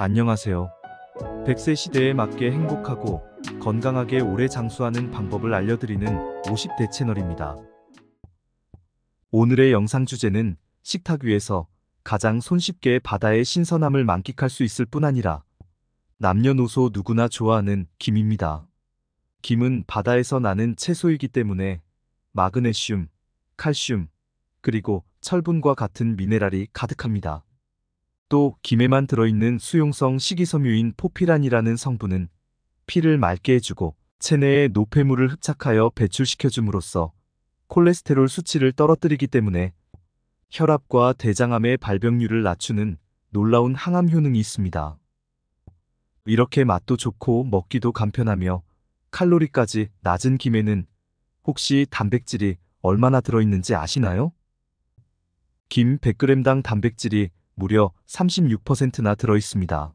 안녕하세요. 100세 시대에 맞게 행복하고 건강하게 오래 장수하는 방법을 알려드리는 50대 채널입니다. 오늘의 영상 주제는 식탁 위에서 가장 손쉽게 바다의 신선함을 만끽할 수 있을 뿐 아니라 남녀노소 누구나 좋아하는 김입니다. 김은 바다에서 나는 채소이기 때문에 마그네슘, 칼슘, 그리고 철분과 같은 미네랄이 가득합니다. 또 김에만 들어있는 수용성 식이섬유인 포피란이라는 성분은 피를 맑게 해주고 체내의 노폐물을 흡착하여 배출시켜줌으로써 콜레스테롤 수치를 떨어뜨리기 때문에 혈압과 대장암의 발병률을 낮추는 놀라운 항암 효능이 있습니다. 이렇게 맛도 좋고 먹기도 간편하며 칼로리까지 낮은 김에는 혹시 단백질이 얼마나 들어있는지 아시나요? 김 100g당 단백질이 무려 36%나 들어있습니다.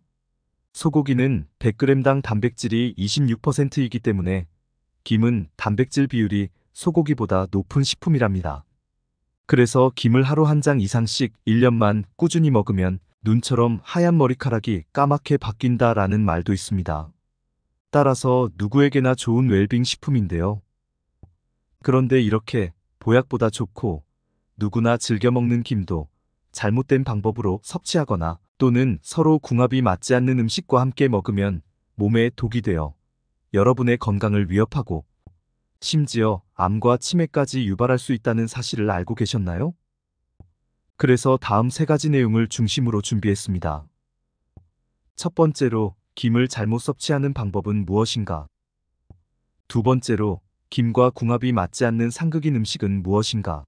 소고기는 100g당 단백질이 26%이기 때문에 김은 단백질 비율이 소고기보다 높은 식품이랍니다. 그래서 김을 하루 한 장 이상씩 1년만 꾸준히 먹으면 눈처럼 하얀 머리카락이 까맣게 바뀐다라는 말도 있습니다. 따라서 누구에게나 좋은 웰빙 식품인데요. 그런데 이렇게 보약보다 좋고 누구나 즐겨 먹는 김도 잘못된 방법으로 섭취하거나 또는 서로 궁합이 맞지 않는 음식과 함께 먹으면 몸에 독이 되어 여러분의 건강을 위협하고 심지어 암과 치매까지 유발할 수 있다는 사실을 알고 계셨나요? 그래서 다음 세 가지 내용을 중심으로 준비했습니다. 첫 번째로 김을 잘못 섭취하는 방법은 무엇인가? 두 번째로 김과 궁합이 맞지 않는 상극인 음식은 무엇인가?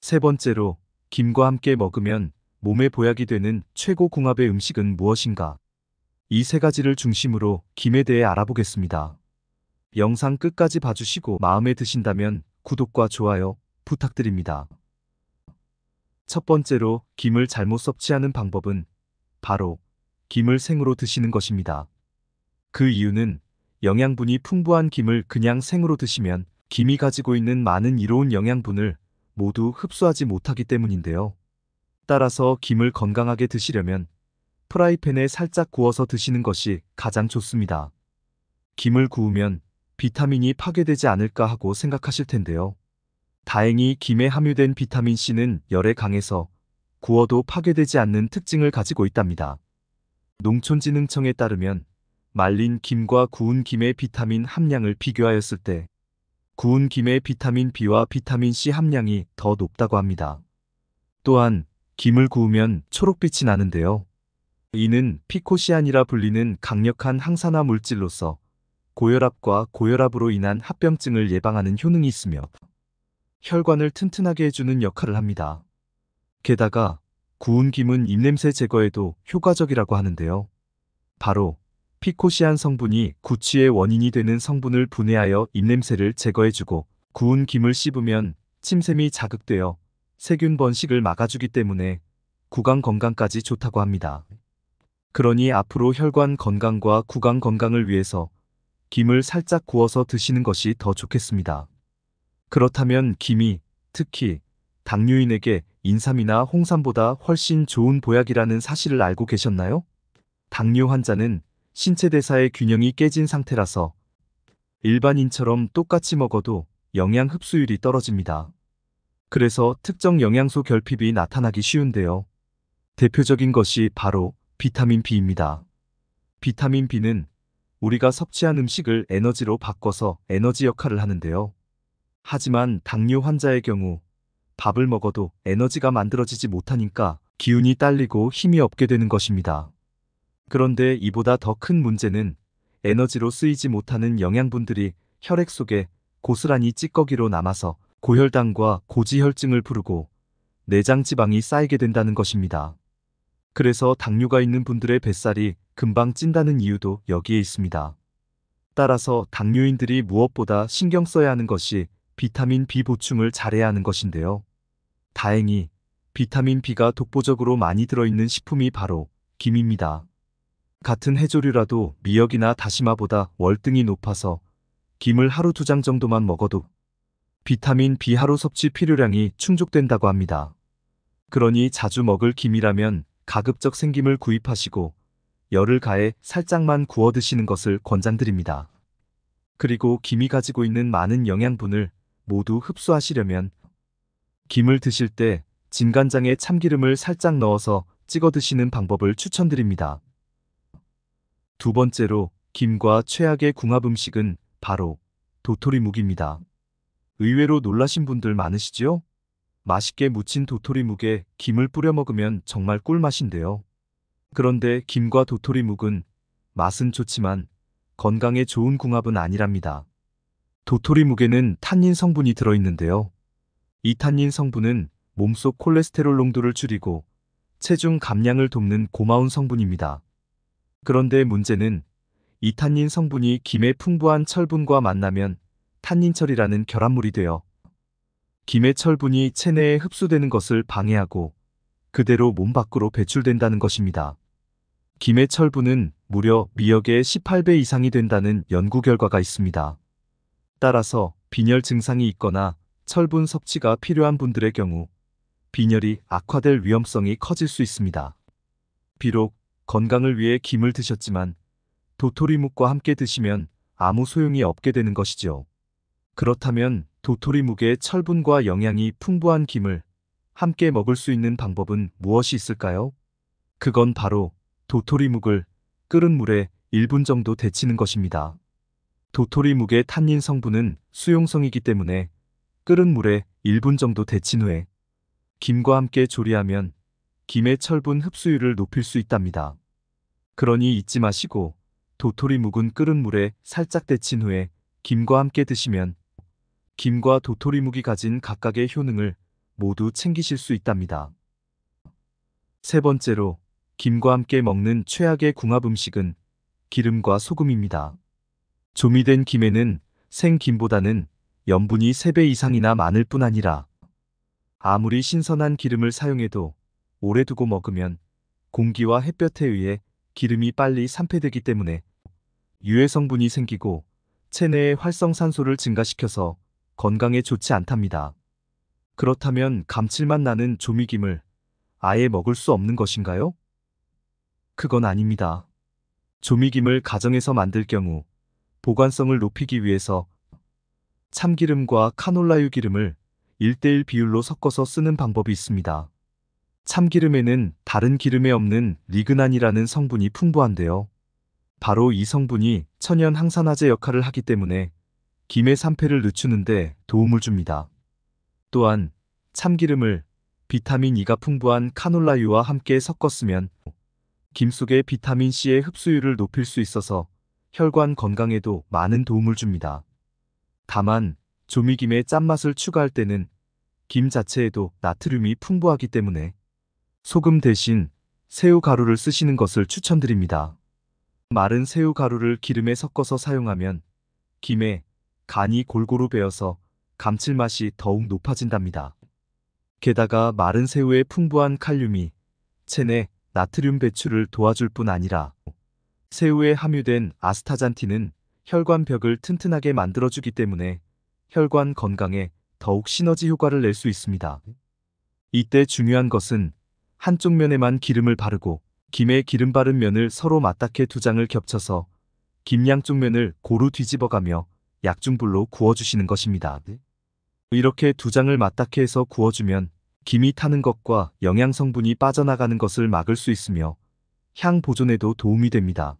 세 번째로 김과 함께 먹으면 몸에 보약이 되는 최고 궁합의 음식은 무엇인가? 이 세 가지를 중심으로 김에 대해 알아보겠습니다. 영상 끝까지 봐주시고 마음에 드신다면 구독과 좋아요 부탁드립니다. 첫 번째로 김을 잘못 섭취하는 방법은 바로 김을 생으로 드시는 것입니다. 그 이유는 영양분이 풍부한 김을 그냥 생으로 드시면 김이 가지고 있는 많은 이로운 영양분을 모두 흡수하지 못하기 때문인데요. 따라서 김을 건강하게 드시려면 프라이팬에 살짝 구워서 드시는 것이 가장 좋습니다. 김을 구우면 비타민이 파괴되지 않을까 하고 생각하실 텐데요. 다행히 김에 함유된 비타민C는 열에 강해서 구워도 파괴되지 않는 특징을 가지고 있답니다. 농촌진흥청에 따르면 말린 김과 구운 김의 비타민 함량을 비교하였을 때 구운 김의 비타민 B와 비타민 C 함량이 더 높다고 합니다. 또한 김을 구우면 초록빛이 나는데요. 이는 피코시안이라 불리는 강력한 항산화 물질로서 고혈압과 고혈압으로 인한 합병증을 예방하는 효능이 있으며 혈관을 튼튼하게 해주는 역할을 합니다. 게다가 구운 김은 입냄새 제거에도 효과적이라고 하는데요. 바로 피코시안 성분이 구취의 원인이 되는 성분을 분해하여 입냄새를 제거해주고 구운 김을 씹으면 침샘이 자극되어 세균 번식을 막아주기 때문에 구강 건강까지 좋다고 합니다. 그러니 앞으로 혈관 건강과 구강 건강을 위해서 김을 살짝 구워서 드시는 것이 더 좋겠습니다. 그렇다면 김이 특히 당뇨인에게 인삼이나 홍삼보다 훨씬 좋은 보약이라는 사실을 알고 계셨나요? 당뇨 환자는 신체대사의 균형이 깨진 상태라서 일반인처럼 똑같이 먹어도 영양 흡수율이 떨어집니다. 그래서 특정 영양소 결핍이 나타나기 쉬운데요. 대표적인 것이 바로 비타민 B입니다. 비타민 B는 우리가 섭취한 음식을 에너지로 바꿔서 에너지 역할을 하는데요. 하지만 당뇨 환자의 경우 밥을 먹어도 에너지가 만들어지지 못하니까 기운이 딸리고 힘이 없게 되는 것입니다. 그런데 이보다 더 큰 문제는 에너지로 쓰이지 못하는 영양분들이 혈액 속에 고스란히 찌꺼기로 남아서 고혈당과 고지혈증을 부르고 내장 지방이 쌓이게 된다는 것입니다. 그래서 당뇨가 있는 분들의 뱃살이 금방 찐다는 이유도 여기에 있습니다. 따라서 당뇨인들이 무엇보다 신경 써야 하는 것이 비타민 B 보충을 잘해야 하는 것인데요. 다행히 비타민 B가 독보적으로 많이 들어있는 식품이 바로 김입니다. 같은 해조류라도 미역이나 다시마보다 월등히 높아서 김을 하루 두 장 정도만 먹어도 비타민 B 하루 섭취 필요량이 충족된다고 합니다. 그러니 자주 먹을 김이라면 가급적 생김을 구입하시고 열을 가해 살짝만 구워 드시는 것을 권장드립니다. 그리고 김이 가지고 있는 많은 영양분을 모두 흡수하시려면 김을 드실 때 진간장에 참기름을 살짝 넣어서 찍어 드시는 방법을 추천드립니다. 두 번째로 김과 최악의 궁합 음식은 바로 도토리묵입니다. 의외로 놀라신 분들 많으시죠 맛있게 무친 도토리묵에 김을 뿌려 먹으면 정말 꿀맛인데요. 그런데 김과 도토리묵은 맛은 좋지만 건강에 좋은 궁합은 아니랍니다. 도토리묵에는 탄닌 성분이 들어있는데요. 이 탄닌 성분은 몸속 콜레스테롤 농도를 줄이고 체중 감량을 돕는 고마운 성분입니다. 그런데 문제는 이 탄닌 성분이 김의 풍부한 철분과 만나면 탄닌철이라는 결합물이 되어 김의 철분이 체내에 흡수되는 것을 방해하고 그대로 몸 밖으로 배출된다는 것입니다. 김의 철분은 무려 미역의 18배 이상이 된다는 연구 결과가 있습니다. 따라서 빈혈 증상이 있거나 철분 섭취가 필요한 분들의 경우 빈혈이 악화될 위험성이 커질 수 있습니다. 비록 건강을 위해 김을 드셨지만 도토리묵과 함께 드시면 아무 소용이 없게 되는 것이죠 그렇다면 도토리묵의 철분과 영양이 풍부한 김을 함께 먹을 수 있는 방법은 무엇이 있을까요? 그건 바로 도토리묵을 끓은 물에 1분 정도 데치는 것입니다. 도토리묵의 탄닌 성분은 수용성이기 때문에 끓은 물에 1분 정도 데친 후에 김과 함께 조리하면 김의 철분 흡수율을 높일 수 있답니다. 그러니 잊지 마시고 도토리 묵은 끓은 물에 살짝 데친 후에 김과 함께 드시면 김과 도토리 묵이 가진 각각의 효능을 모두 챙기실 수 있답니다. 세 번째로 김과 함께 먹는 최악의 궁합 음식은 기름과 소금입니다. 조미된 김에는 생김보다는 염분이 3배 이상이나 많을 뿐 아니라 아무리 신선한 기름을 사용해도 오래 두고 먹으면 공기와 햇볕에 의해 기름이 빨리 산패되기 때문에 유해 성분이 생기고 체내의 활성산소를 증가시켜서 건강에 좋지 않답니다. 그렇다면 감칠맛 나는 조미김을 아예 먹을 수 없는 것인가요? 그건 아닙니다. 조미김을 가정에서 만들 경우 보관성을 높이기 위해서 참기름과 카놀라유 기름을 1대1 비율로 섞어서 쓰는 방법이 있습니다. 참기름에는 다른 기름에 없는 리그난이라는 성분이 풍부한데요. 바로 이 성분이 천연 항산화제 역할을 하기 때문에 김의 산패를 늦추는데 도움을 줍니다. 또한 참기름을 비타민 E가 풍부한 카놀라유와 함께 섞었으면 김 속의 비타민 C의 흡수율을 높일 수 있어서 혈관 건강에도 많은 도움을 줍니다. 다만 조미김의 짠맛을 추가할 때는 김 자체에도 나트륨이 풍부하기 때문에 소금 대신 새우 가루를 쓰시는 것을 추천드립니다. 마른 새우 가루를 기름에 섞어서 사용하면 김에 간이 골고루 배어서 감칠맛이 더욱 높아진답니다. 게다가 마른 새우의 풍부한 칼륨이 체내 나트륨 배출을 도와줄 뿐 아니라 새우에 함유된 아스타잔틴은 혈관벽을 튼튼하게 만들어주기 때문에 혈관 건강에 더욱 시너지 효과를 낼 수 있습니다. 이때 중요한 것은 한쪽 면에만 기름을 바르고 김에 기름 바른 면을 서로 맞닿게 두 장을 겹쳐서 김 양쪽 면을 고루 뒤집어가며 약중불로 구워주시는 것입니다. 이렇게 두 장을 맞닿게 해서 구워주면 김이 타는 것과 영양 성분이 빠져나가는 것을 막을 수 있으며 향 보존에도 도움이 됩니다.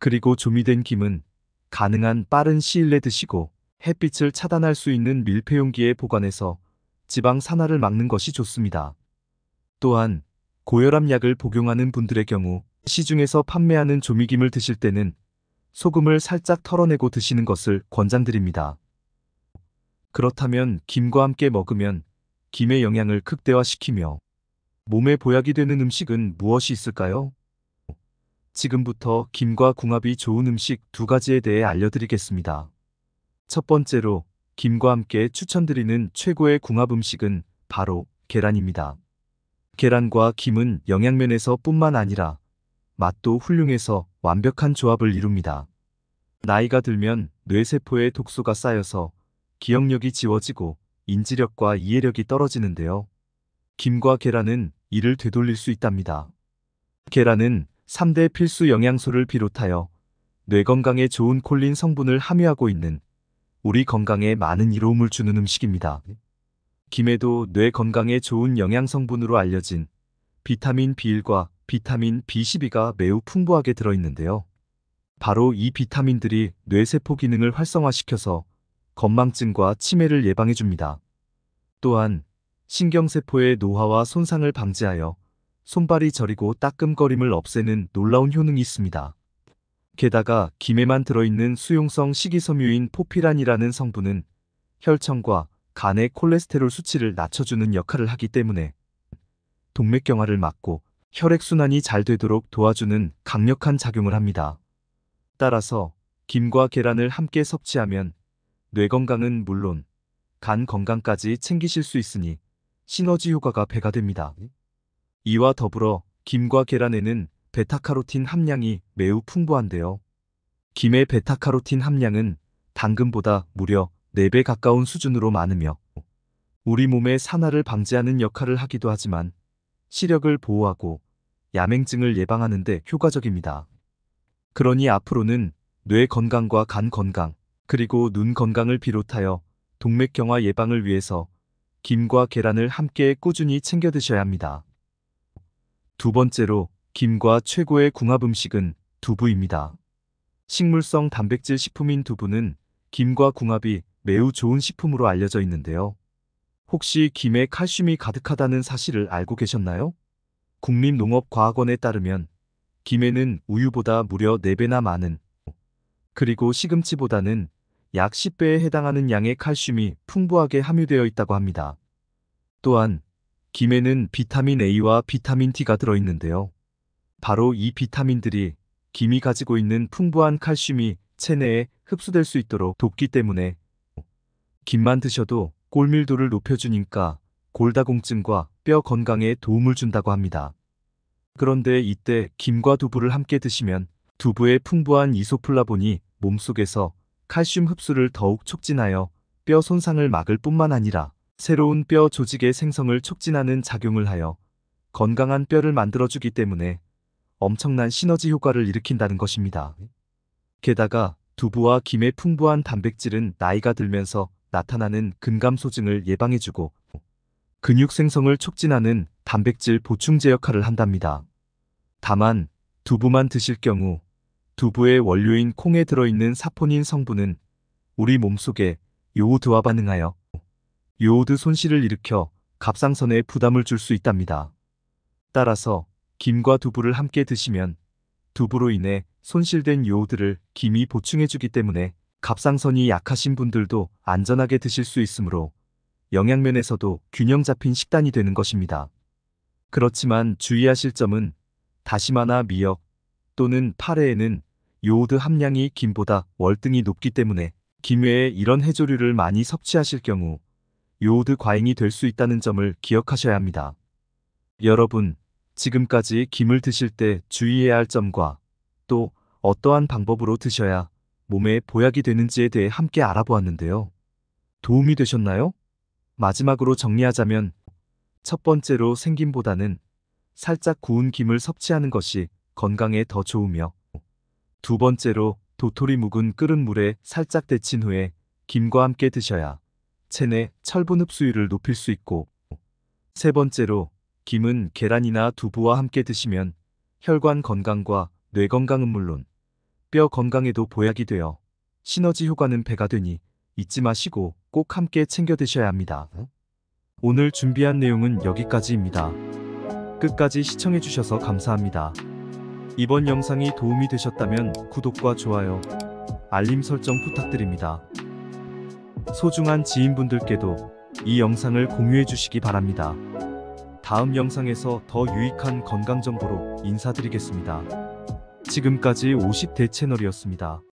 그리고 조미된 김은 가능한 빠른 시일 내 드시고 햇빛을 차단할 수 있는 밀폐용기에 보관해서 지방 산화를 막는 것이 좋습니다. 또한 고혈압 약을 복용하는 분들의 경우 시중에서 판매하는 조미김을 드실 때는 소금을 살짝 털어내고 드시는 것을 권장드립니다. 그렇다면 김과 함께 먹으면 김의 영양을 극대화시키며 몸에 보약이 되는 음식은 무엇이 있을까요? 지금부터 김과 궁합이 좋은 음식 두 가지에 대해 알려드리겠습니다. 첫 번째로 김과 함께 추천드리는 최고의 궁합 음식은 바로 계란입니다. 계란과 김은 영양면에서 뿐만 아니라 맛도 훌륭해서 완벽한 조합을 이룹니다. 나이가 들면 뇌세포에 독소가 쌓여서 기억력이 지워지고 인지력과 이해력이 떨어지는데요. 김과 계란은 이를 되돌릴 수 있답니다. 계란은 3대 필수 영양소를 비롯하여 뇌 건강에 좋은 콜린 성분을 함유하고 있는 우리 건강에 많은 이로움을 주는 음식입니다. 김에도 뇌 건강에 좋은 영양 성분으로 알려진 비타민 B1과 비타민 B12가 매우 풍부하게 들어있는데요. 바로 이 비타민들이 뇌세포 기능을 활성화시켜서 건망증과 치매를 예방해줍니다. 또한 신경세포의 노화와 손상을 방지하여 손발이 저리고 따끔거림을 없애는 놀라운 효능이 있습니다. 게다가 김에만 들어있는 수용성 식이섬유인 포피란이라는 성분은 혈청과 간의 콜레스테롤 수치를 낮춰주는 역할을 하기 때문에 동맥경화를 막고 혈액순환이 잘 되도록 도와주는 강력한 작용을 합니다. 따라서 김과 계란을 함께 섭취하면 뇌 건강은 물론 간 건강까지 챙기실 수 있으니 시너지 효과가 배가 됩니다. 이와 더불어 김과 계란에는 베타카로틴 함량이 매우 풍부한데요. 김의 베타카로틴 함량은 당근보다 무려 4배 가까운 수준으로 많으며 우리 몸의 산화를 방지하는 역할을 하기도 하지만 시력을 보호하고 야맹증을 예방하는 데 효과적입니다. 그러니 앞으로는 뇌 건강과 간 건강, 그리고 눈 건강을 비롯하여 동맥경화 예방을 위해서 김과 계란을 함께 꾸준히 챙겨 드셔야 합니다. 두 번째로 김과 최고의 궁합 음식은 두부입니다. 식물성 단백질 식품인 두부는 김과 궁합이 매우 좋은 식품으로 알려져 있는데요. 혹시 김에 칼슘이 가득하다는 사실을 알고 계셨나요? 국립농업과학원에 따르면 김에는 우유보다 무려 4배나 많은 그리고 시금치보다는 약 10배에 해당하는 양의 칼슘이 풍부하게 함유되어 있다고 합니다. 또한 김에는 비타민 A와 비타민 T가 들어있는데요. 바로 이 비타민들이 김이 가지고 있는 풍부한 칼슘이 체내에 흡수될 수 있도록 돕기 때문에 김만 드셔도 골밀도를 높여주니까 골다공증과 뼈 건강에 도움을 준다고 합니다. 그런데 이때 김과 두부를 함께 드시면 두부의 풍부한 이소플라본이 몸속에서 칼슘 흡수를 더욱 촉진하여 뼈 손상을 막을 뿐만 아니라 새로운 뼈 조직의 생성을 촉진하는 작용을 하여 건강한 뼈를 만들어주기 때문에 엄청난 시너지 효과를 일으킨다는 것입니다. 게다가 두부와 김의 풍부한 단백질은 나이가 들면서 나타나는 금감소증을 예방해주고 근육 생성을 촉진하는 단백질 보충제 역할을 한답니다. 다만 두부만 드실 경우 두부의 원료인 콩에 들어있는 사포닌 성분은 우리 몸속에 요오드와 반응하여 요오드 손실을 일으켜 갑상선에 부담을 줄 수 있답니다. 따라서 김과 두부를 함께 드시면 두부로 인해 손실된 요오드를 김이 보충해주기 때문에 갑상선이 약하신 분들도 안전하게 드실 수 있으므로 영양면에서도 균형 잡힌 식단이 되는 것입니다. 그렇지만 주의하실 점은 다시마나 미역 또는 파래에는 요오드 함량이 김보다 월등히 높기 때문에 김 외에 이런 해조류를 많이 섭취하실 경우 요오드 과잉이 될 수 있다는 점을 기억하셔야 합니다. 여러분, 지금까지 김을 드실 때 주의해야 할 점과 또 어떠한 방법으로 드셔야 몸에 보약이 되는지에 대해 함께 알아보았는데요. 도움이 되셨나요? 마지막으로 정리하자면 첫 번째로 생김보다는 살짝 구운 김을 섭취하는 것이 건강에 더 좋으며 두 번째로 도토리 묵은 끓은 물에 살짝 데친 후에 김과 함께 드셔야 체내 철분 흡수율을 높일 수 있고 세 번째로 김은 계란이나 두부와 함께 드시면 혈관 건강과 뇌 건강은 물론 뼈 건강에도 보약이 되어 시너지 효과는 배가 되니 잊지 마시고 꼭 함께 챙겨 드셔야 합니다. 오늘 준비한 내용은 여기까지입니다. 끝까지 시청해주셔서 감사합니다. 이번 영상이 도움이 되셨다면 구독과 좋아요, 알림 설정 부탁드립니다. 소중한 지인분들께도 이 영상을 공유해 주시기 바랍니다. 다음 영상에서 더 유익한 건강 정보로 인사드리겠습니다. 지금까지 50대 채널이었습니다.